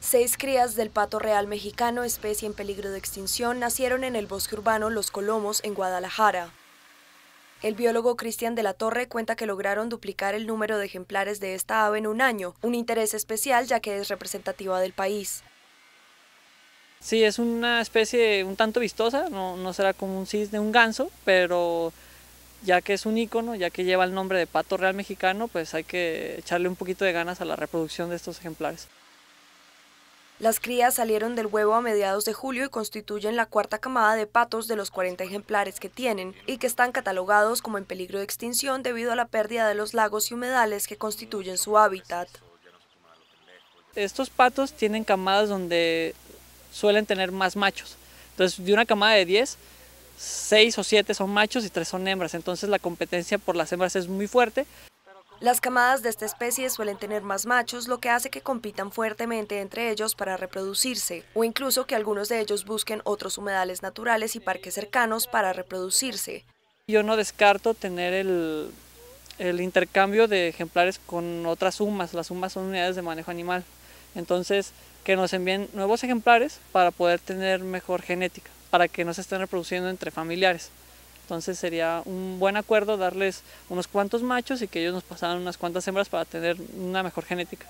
Seis crías del pato real mexicano, especie en peligro de extinción, nacieron en el bosque urbano Los Colomos, en Guadalajara. El biólogo Cristian de la Torre cuenta que lograron duplicar el número de ejemplares de esta ave en un año, un interés especial ya que es representativa del país. Sí, es una especie un tanto vistosa, no, será como un cisne, un ganso, pero ya que es un ícono, ya que lleva el nombre de pato real mexicano, pues hay que echarle un poquito de ganas a la reproducción de estos ejemplares. Las crías salieron del huevo a mediados de julio y constituyen la cuarta camada de patos de los 40 ejemplares que tienen y que están catalogados como en peligro de extinción debido a la pérdida de los lagos y humedales que constituyen su hábitat. Estos patos tienen camadas donde suelen tener más machos. Entonces, de una camada de 10, 6 o 7 son machos y 3 son hembras. Entonces, la competencia por las hembras es muy fuerte. Las camadas de esta especie suelen tener más machos, lo que hace que compitan fuertemente entre ellos para reproducirse, o incluso que algunos de ellos busquen otros humedales naturales y parques cercanos para reproducirse. Yo no descarto tener el, intercambio de ejemplares con otras humas, las humas son unidades de manejo animal, entonces que nos envíen nuevos ejemplares para poder tener mejor genética, para que no se estén reproduciendo entre familiares. Entonces sería un buen acuerdo darles unos cuantos machos y que ellos nos pasaran unas cuantas hembras para tener una mejor genética.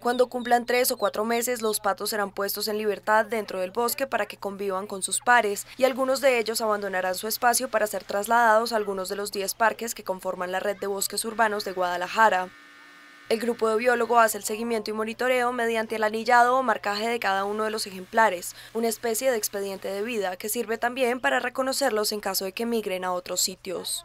Cuando cumplan tres o cuatro meses, los patos serán puestos en libertad dentro del bosque para que convivan con sus pares y algunos de ellos abandonarán su espacio para ser trasladados a algunos de los 10 parques que conforman la red de bosques urbanos de Guadalajara. El grupo de biólogo hace el seguimiento y monitoreo mediante el anillado o marcaje de cada uno de los ejemplares, una especie de expediente de vida que sirve también para reconocerlos en caso de que migren a otros sitios.